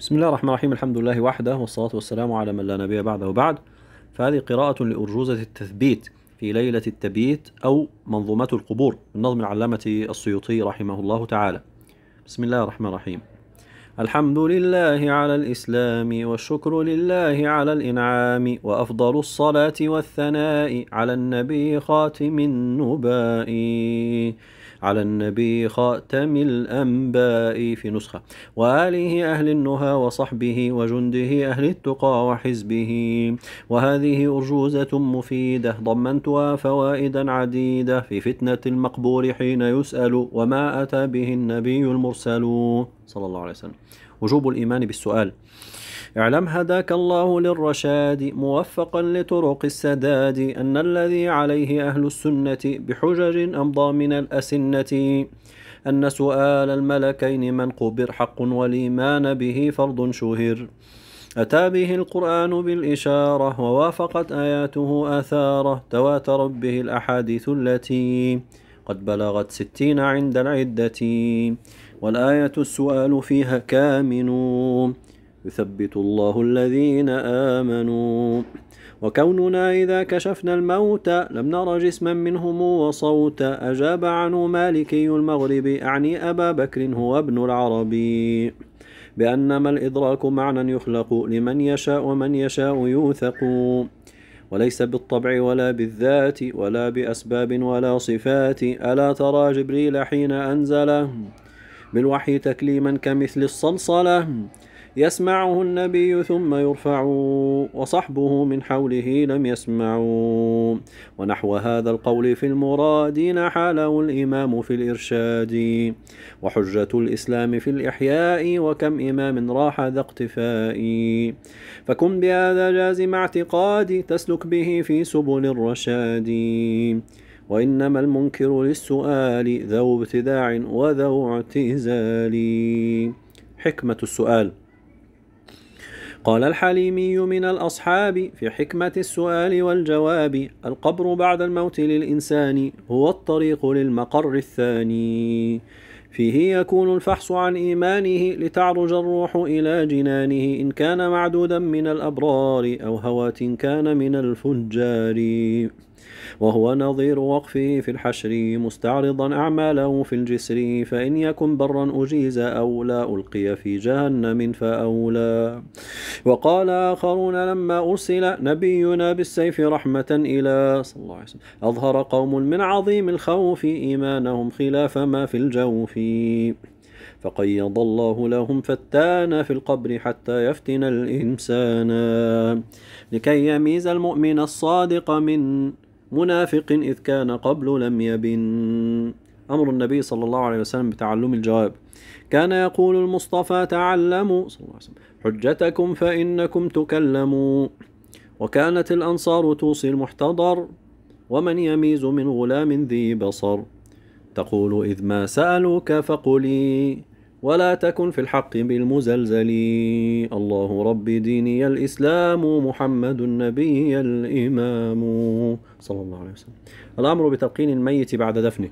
بسم الله الرحمن الرحيم الحمد لله وحده والصلاة والسلام على من لا نبي بعده وبعد فهذه قراءة لأرجوزة التثبيت في ليلة التبيت أو منظومة القبور من نظم العلامة السيوطي رحمه الله تعالى بسم الله الرحمن الرحيم الحمد لله على الإسلام والشكر لله على الإنعام وأفضل الصلاة والثناء على النبي خاتم النبائي على النبي خاتم الأنباء في نسخة وآله أهل النهى وصحبه وجنده أهل التقى وحزبه وهذه أرجوزة مفيدة ضمنتها فوائدا عديدة في فتنة المقبور حين يسأل وما أتى به النبي المرسل صلى الله عليه وسلم وجوب الإيمان بالسؤال اعلم هداك الله للرشاد موفقا لطرق السداد أن الذي عليه أهل السنة بحجج أمضى من الأسنة أن سؤال الملكين من قبر حق والإيمان به فرض شهر أتى به القرآن بالإشارة ووافقت آياته آثاره تواتر به الأحاديث التي قد بلغت ستين عند العدة والآية السؤال فيها كامن يثبت الله الذين آمنوا وكوننا إذا كشفنا الموت لم نر جسما منهم وصوتا أجاب عنه مالكي المغرب أعني أبا بكر هو ابن العربي بأنما الإدراك معنى يخلق لمن يشاء ومن يشاء يوثق وليس بالطبع ولا بالذات ولا بأسباب ولا صفات ألا ترى جبريل حين أنزله بالوحي تكليما كمثل الصلصلة يسمعه النبي ثم يرفع وصحبه من حوله لم يسمعوا ونحو هذا القول في المراد نحاله الإمام في الإرشاد وحجة الإسلام في الإحياء وكم إمام راح ذا اقتفاء فكن بهذا جازم اعتقادي تسلك به في سبل الرشاد وإنما المنكر للسؤال ذو ابتداع وذو اعتزال حكمة السؤال قال الحليمي من الأصحاب في حكمة السؤال والجواب القبر بعد الموت للإنسان هو الطريق للمقر الثاني فيه يكون الفحص عن إيمانه لتعرج الروح إلى جنانه إن كان معدودا من الأبرار أو هوات كان من الفجار وهو نظير وقفه في الحشر مستعرضا أعماله في الجسر فإن يكن برا أجيز أولى ألقي في جهنم فأولى وقال آخرون لما أرسل نبينا بالسيف رحمة إلى صلى الله عليه وسلم أظهر قوم من عظيم الخوف إيمانهم خلاف ما في الجوف فقيض الله لهم فتانا في القبر حتى يفتن الإنسان لكي يميز المؤمن الصادق من منافق إذ كان قبل لم يبن أمر النبي صلى الله عليه وسلم بتعلم الجواب كان يقول المصطفى تعلموا صلى الله عليه وسلم حجتكم فإنكم تكلموا وكانت الأنصار توصي المحتضر ومن يميز من غلام ذي بصر تقول إذ ما سألوك فقلي ولا تكن في الحق بالمزلزل الله رب ديني الإسلام محمد النبي الإمام صلى الله عليه وسلم الأمر بتلقين الميت بعد دفنه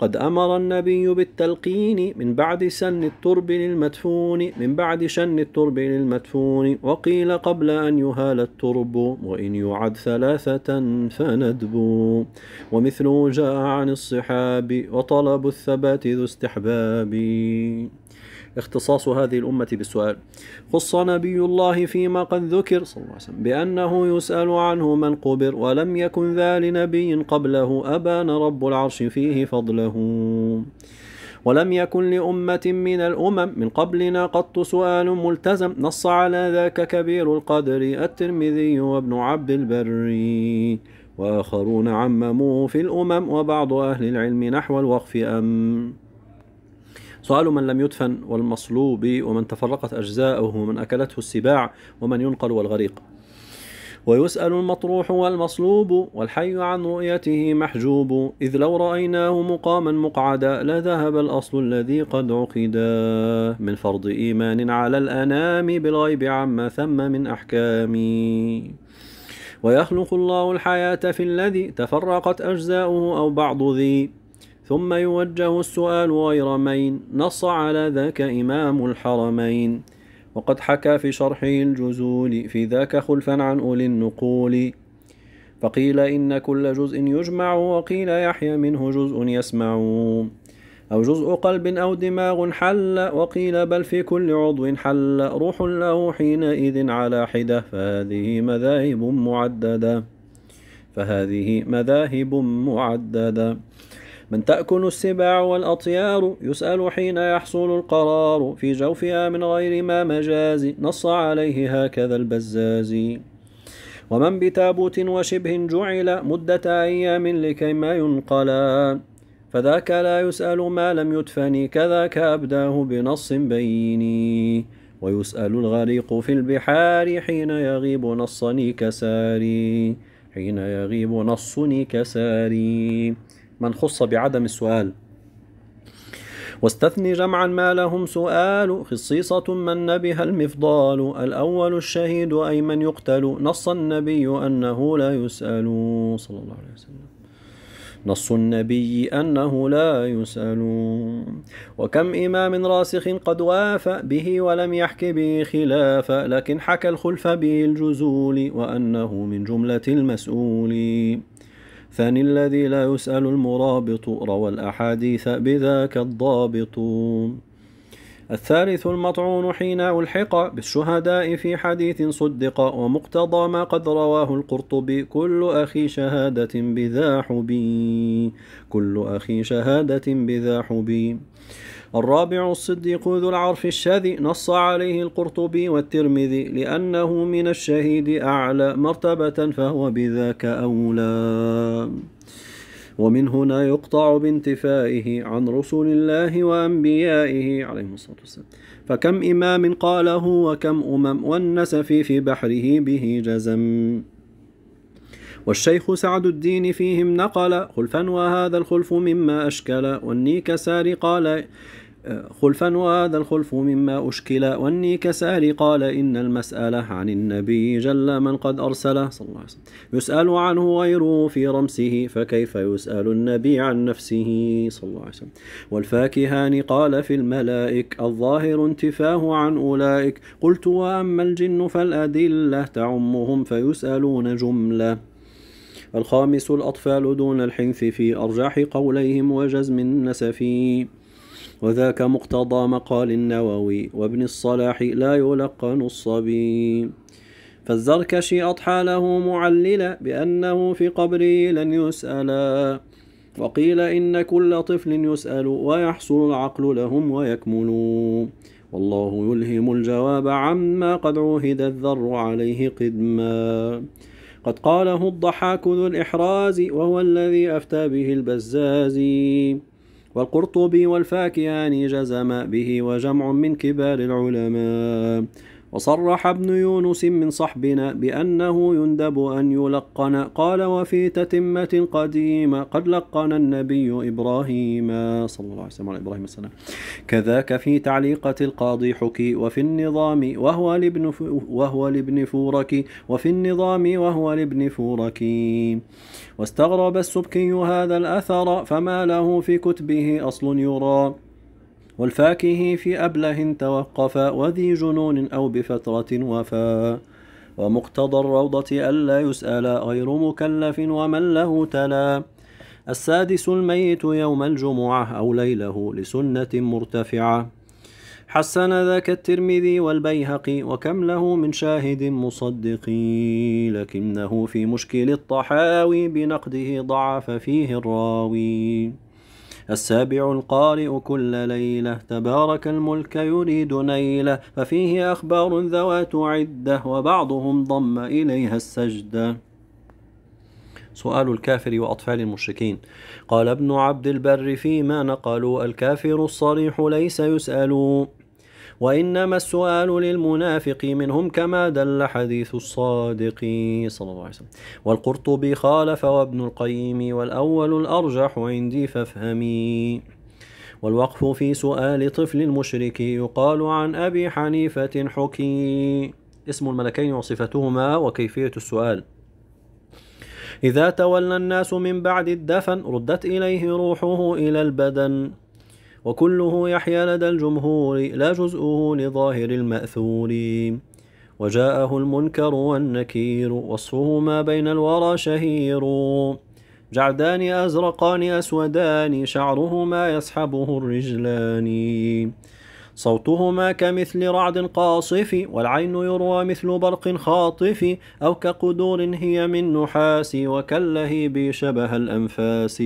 قد أمر النبي بالتلقين من بعد سن الترب للمدفون من بعد شن الترب للمدفون وقيل قبل أن يهال الترب وإن يعد ثلاثة فندب ومثله جاء عن الصحاب وطلب الثبات ذو استحباب اختصاص هذه الأمة بالسؤال خص نبي الله فيما قد ذكر صلى الله عليه وسلم بأنه يسأل عنه من قبر ولم يكن ذا لنبي قبله أبان رب العرش فيه فضله ولم يكن لأمة من الأمم من قبلنا قط سؤال ملتزم نص على ذاك كبير القدر الترمذي وابن عبد البر وآخرون عمموه في الأمم وبعض أهل العلم نحو الوقف أم سؤال من لم يدفن والمصلوب ومن تفرقت أجزاؤه ومن أكلته السباع ومن ينقل والغريق ويسأل المطروح والمصلوب والحي عن رؤيته محجوب إذ لو رأيناه مقاما مقعدا لذهب الأصل الذي قد عقدا من فرض إيمان على الأنام بالغيب عما ثم من أحكام ويخلق الله الحياة في الذي تفرقت أجزاؤه أو بعض ذي ثم يوجه السؤال غير مين نص على ذاك إمام الحرمين وقد حكى في شرحه الجزول في ذاك خلفا عن أولي النقول فقيل إن كل جزء يجمع وقيل يحيى منه جزء يسمع أو جزء قلب أو دماغ حل وقيل بل في كل عضو حل روح له حينئذ على حدة فهذه مذاهب معددة فهذه مذاهب معددة من تأكل السباع والأطيار يسأل حين يحصل القرار في جوفها من غير ما مجاز نص عليه هكذا البزازي ومن بتابوت وشبه جعل مدة أيام لكي ما ينقلا فذاك لا يسأل ما لم يدفن كذاك أبداه بنص بيني ويسأل الغريق في البحار حين يغيب نصني كساري حين يغيب نصني كساري من خص بعدم السؤال واستثني جمعا ما لهم سؤال خصيصة من نبه المفضال الأول الشهيد أي من يقتل نص النبي أنه لا يسأل صلى الله عليه وسلم نص النبي أنه لا يسأل وكم إمام راسخ قد وافى به ولم يحك به خلافا لكن حكى الخلف به الجزول وأنه من جملة المسؤول ثاني الذي لا يسأل المرابط روى الأحاديث بذاك الضابط الثالث المطعون حين ألحق بالشهداء في حديث صدق ومقتضى ما قد رواه القرطبي كل أخي شهادة بذا حبي كل أخي شهادة بذا حبي الرابع الصديق ذو العرف الشاذي نص عليه القرطبي والترمذي لأنه من الشهيد أعلى مرتبة فهو بذاك أولى ومن هنا يقطع بانتفائه عن رسل الله وأنبيائه عليهم الصلاة والسلام فكم إمام قاله وكم أمم والنسف في بحره به جزم والشيخ سعد الدين فيهم نقل خلفا وهذا الخلف مما أشكل والنيكسار قال خلفا وهذا الخلف مما أشكل والنيكسار قال إن المسألة عن النبي جل من قد أرسله صلى الله عليه وسلم يسأل عنه غيره في رمسه فكيف يسأل النبي عن نفسه صلى الله عليه وسلم والفاكهان قال في الملائك الظاهر انتفاه عن أولئك قلت وأما الجن فالأدلة تعمهم فيسألون جملة الخامس الأطفال دون الحنث في أرجح قوليهم وجزم النسفي وذاك مقتضى مقال النووي وابن الصلاح لا يلقن الصبي فالزركشي أطحاله معللا بأنه في قبره لن يسألا وقيل إن كل طفل يسأل ويحصل العقل لهم ويكمل والله يلهم الجواب عما قد عهد الذر عليه قدما قد قاله الضحاك ذو الإحراز وهو الذي أفتى به البزازي والقرطبي والفاكياني جزم به وجمع من كبار العلماء وصرح ابن يونس من صحبنا بأنه يندب أن يلقن قال وفي تتمة قديمة قد لقن النبي إبراهيم صلى الله عليه وسلم على إبراهيم السلام كذاك في تعليقة القاضي حكي وفي النظام وهو لابن وهو لابن فورك وفي النظام وهو لابن فورك واستغرب السبكي هذا الأثر فما له في كتبه أصل يرى والفاكه في أبله توقف وذي جنون أو بفترة وفا ومقتضى الروضة ألا يسأل غير مكلف ومن له تلا السادس الميت يوم الجمعة أو ليله لسنة مرتفعة حسن ذاك الترمذي والبيهقي وكم له من شاهد مصدق لكنه في مشكل الطحاوي بنقده ضعف فيه الراوي السابع القارئ كل ليلة تبارك الملك يريد نيله ففيه أخبار ذوات عدة وبعضهم ضم إليها السجدة سؤال الكافر وأطفال المشركين قال ابن عبد البر فيما نقلوا الكافر الصريح ليس يسأل وإنما السؤال للمنافق منهم كما دل حديث الصادق صلى الله عليه وسلم والقرطبي خالف وابن القيم والأول الأرجح عندي فافهمي والوقف في سؤال طفل المشرك يقال عن أبي حنيفة حكي اسم الملكين وصفتهما وكيفية السؤال إذا تولى الناس من بعد الدفن ردت إليه روحه إلى البدن وكله يحيى لدى الجمهور لا جزءه لظاهر المأثور وجاءه المنكر والنكير وصفه ما بين الورى شهير جعدان أزرقان أسودان شعرهما يسحبه الرجلان صوتهما كمثل رعد قاصف والعين يروى مثل برق خاطف أو كقدور هي من نحاس وكاللهيب شبه الأنفاس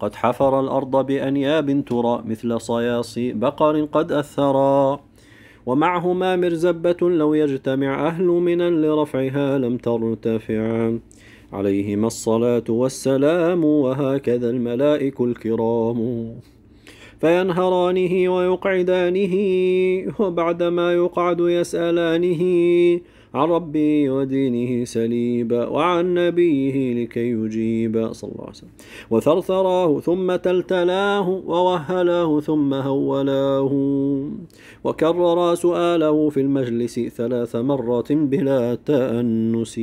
قد حفر الأرض بأنياب ترى مثل صياصي بقر قد أثرا ومعهما مرزبة لو يجتمع أهل منا لرفعها لم ترتفع عليهما الصلاة والسلام وهكذا الملائك الكرام فينهرانه ويقعدانه وبعدما يقعد يسألانه عن ربه ودينه سليبا وعن نبيه لكي يجيبا صلى الله عليه وسلم وثرثراه ثم تلتلاه ووهله ثم هولاه وكرر سؤاله في المجلس ثلاث مرات بلا تأنس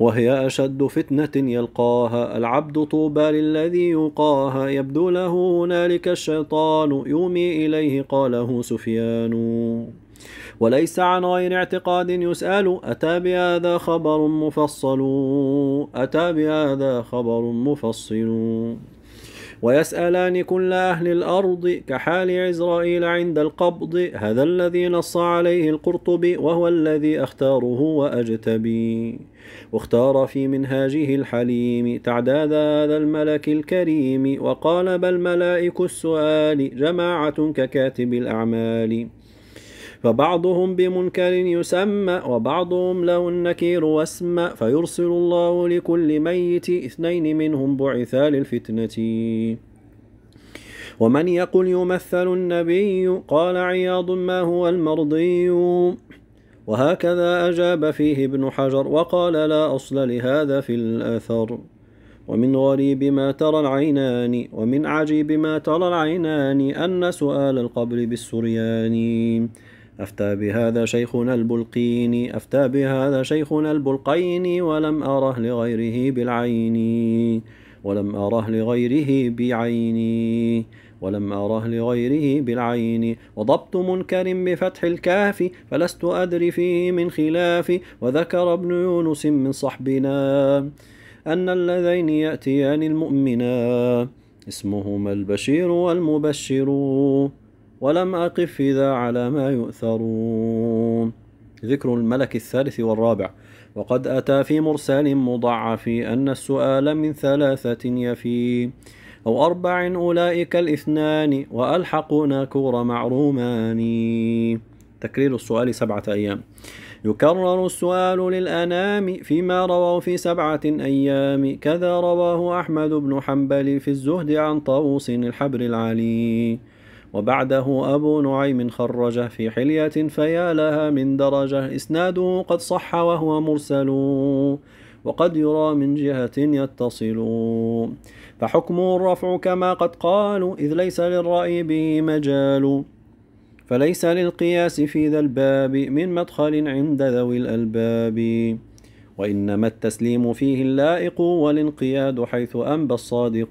وهي أشد فتنة يلقاها العبد طوبى للذي يقاها يبدو له هنالك الشيطان يومي إليه قاله سفيان وليس عن غير اعتقاد يسأل أتى بهذا خبر مفصل أتى بهذا خبر مفصل ويسألان كل أهل الأرض كحال عزرائيل عند القبض هذا الذي نص عليه القرطبي وهو الذي أختاره وأجتبي واختار في منهاجه الحليم تعداد هذا الملك الكريم وقال بل ملائك السؤال جماعة ككاتب الأعمال فبعضهم بمنكر يسمى وبعضهم له النكير واسمى فيرسل الله لكل ميت اثنين منهم بعثا للفتنة ومن يقل يمثل النبي قال عياض ما هو المرضي وهكذا أجاب فيه ابن حجر وقال لا أصل لهذا في الأثر ومن غريب ما ترى العينان ومن عجيب ما ترى العينان أن سؤال القبر بالسريان أفتى بهذا شيخنا البلقيني أفتى بهذا شيخنا البلقيني ولم أره لغيره بالعين ولم أره لغيره بعيني ولم أره لغيره بالعين وضبط منكر بفتح الكاف فلست أدري فيه من خلاف وذكر ابن يونس من صحبنا أن اللذين يأتيان المؤمنا اسمهما البشير والمبشر ولم أقف إذا على ما يؤثرون ذكر الملك الثالث والرابع وقد أتى في مرسال مضعف أن السؤال من ثلاثة يفي أو أربع أولئك الاثنان وألحقنا كور معرومان تكرير السؤال سبعة أيام يكرر السؤال للأنام فيما رووا في سبعة أيام كذا رواه أحمد بن حنبل في الزهد عن طاووس الحبر العلي وبعده أبو نعيم خرجه في حلية فيا لها من درجة إسناده قد صح وهو مرسل وقد يرى من جهة يتصل فحكمه الرفع كما قد قالوا إذ ليس للرأي به مجال فليس للقياس في ذا الباب من مدخل عند ذوي الألباب وإنما التسليم فيه اللائق والانقياد حيث أنبى الصادق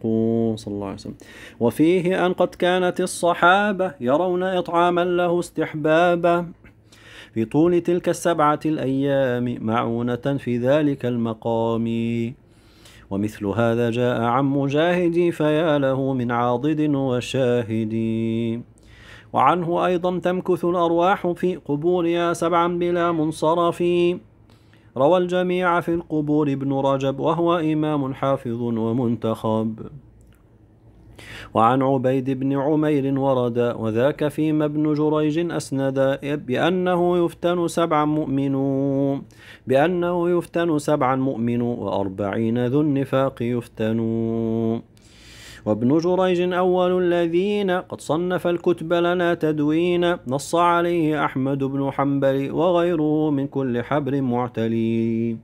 صلى الله عليه وسلم وفيه أن قد كانت الصحابة يرون إطعاما له استحبابا في طول تلك السبعة الأيام معونة في ذلك المقام ومثل هذا جاء عن مجاهدي فيا له من عاضد وشاهد وعنه أيضا تمكث الأرواح في قبورها سبعا بلا منصرف روى الجميع في القبور ابن رجب وهو إمام حافظ ومنتخب وعن عبيد بن عمير ورد وذاك فيما ابن جريج أسند بأنه يفتن سبعا مؤمن بأنه يفتن سبعا مؤمن وأربعين ذو النفاق يفتنون وابن جريج أول الذين قد صنف الكتب لنا تدوينا نص عليه أحمد بن حنبل وغيره من كل حبر معتلي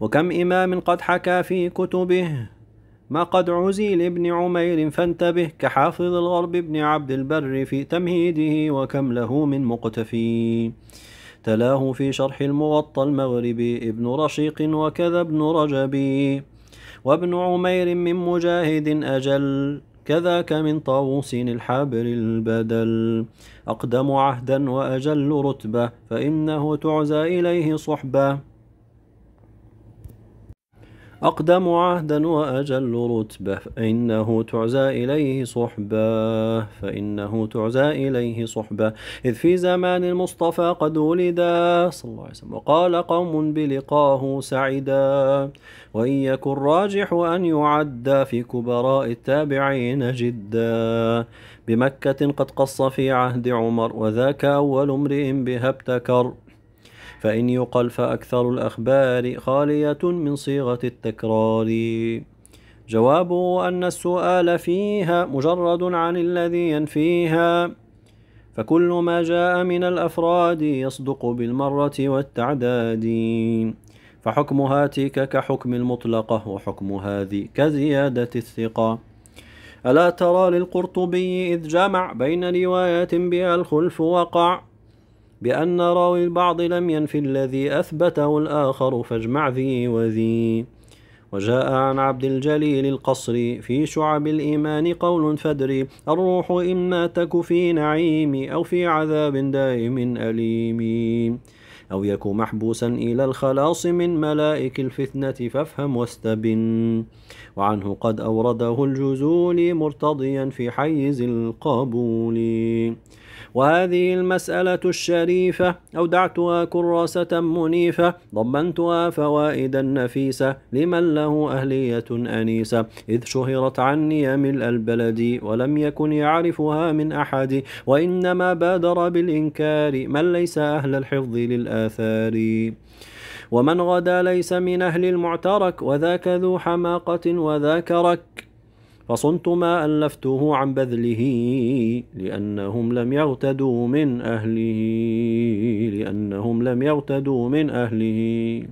وكم إمام قد حكى في كتبه ما قد عزي لابن عمير فانتبه كحافظ الغرب بن عبد البر في تمهيده وكم له من مقتفي تلاه في شرح المغطى المغربي ابن رشيق وكذا ابن رجبي وابن عمير من مجاهد أجل كذاك من طاووس الحبر البدل أقدم عهدا وأجل رتبة فإنه تعزى إليه صحبة أقدم عهدا وأجل رتبة فإنه تعزى إليه صحبة فإنه تعزى إليه صحبة إذ في زمان المصطفى قد ولدا صلى الله عليه وسلم وقال قوم بلقاه سعدا وإن يكن راجح أن يعد في كبراء التابعين جدا بمكة قد قص في عهد عمر وذاك أول امرئ بها ابتكر فإن يقل فأكثر الأخبار خالية من صيغة التكرار جوابه أن السؤال فيها مجرد عن الذي ينفيها فكل ما جاء من الأفراد يصدق بالمرة والتعداد فحكم هاتيك كحكم المطلقة وحكم هذه كزيادة الثقة ألا ترى للقرطبي إذ جمع بين روايات بها الخلف وقع بأن راوي البعض لم ينف الذي أثبته الآخر فاجمع ذي وذي وجاء عن عبد الجليل القصري في شعب الإيمان قول فدري الروح إما تك في نعيم أو في عذاب دائم أليم أو يك محبوسا إلى الخلاص من ملائك الفتنة فافهم واستبن وعنه قد أورده الجزول مرتضيا في حيز القبول وهذه المسألة الشريفة أودعتها كراسة منيفة ضمنتها فوائدا نفيسة لمن له أهلية أنيسة إذ شهرت عني ملء البلد ولم يكن يعرفها من أحد وإنما بادر بالإنكار من ليس أهل الحفظ للآثار ومن غدا ليس من أهل المعترك وذاك ذو حماقة وذاك رك فصنت ما ألفته عن بذله لأنهم لم يغتدوا من أهله لأنهم لم يغتدوا من أهله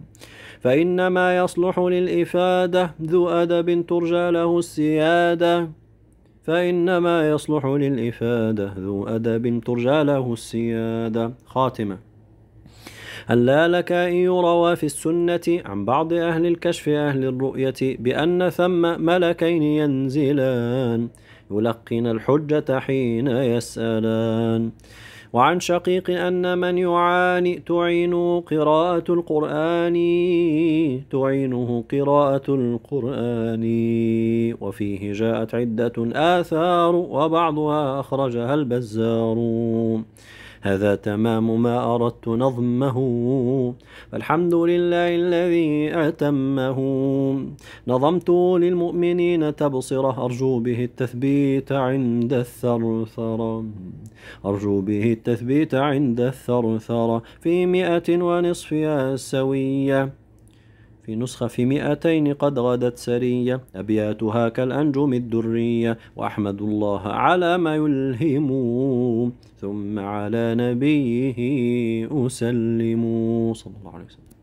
فإنما يصلح للإفادة ذو أدب ترجى له السيادة فإنما يصلح للإفادة ذو أدب ترجى له السيادة خاتمة ألا أن يروى في السنة عن بعض أهل الكشف أهل الرؤية بأن ثم ملكين ينزلان يلقن الحجة حين يسألان وعن شقيق أن من يعاني تعينه قراءة القرآن تعينه قراءة القرآن وفيه جاءت عدة آثار وبعضها أخرجها البزار هذا تمام ما أردت نظمه فالحمد لله الذي أتمه نظمت للمؤمنين تبصرة أرجو به التثبيت عند الثرثرة أرجو به التثبيت عند الثرثرة في مئة ونصف سوية في نسخة في مئتين قد غدت سرية أبياتها كالأنجم الدرية وأحمد الله على ما يلهم ثم على نبيه أسلم صلى الله عليه وسلم